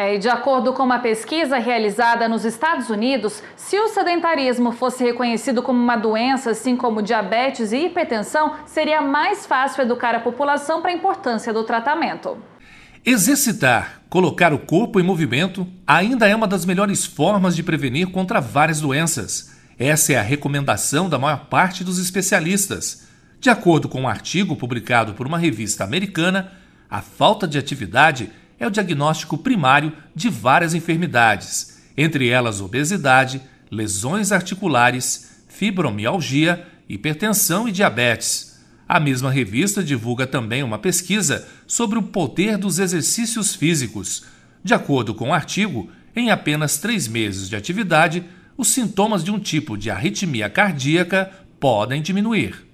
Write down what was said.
É, e de acordo com uma pesquisa realizada nos Estados Unidos, se o sedentarismo fosse reconhecido como uma doença, assim como diabetes e hipertensão, seria mais fácil educar a população para a importância do tratamento. Exercitar, colocar o corpo em movimento, ainda é uma das melhores formas de prevenir contra várias doenças. Essa é a recomendação da maior parte dos especialistas. De acordo com um artigo publicado por uma revista americana, a falta de atividade é o diagnóstico primário de várias enfermidades, entre elas obesidade, lesões articulares, fibromialgia, hipertensão e diabetes. A mesma revista divulga também uma pesquisa sobre o poder dos exercícios físicos. De acordo com o artigo, em apenas três meses de atividade, os sintomas de um tipo de arritmia cardíaca podem diminuir.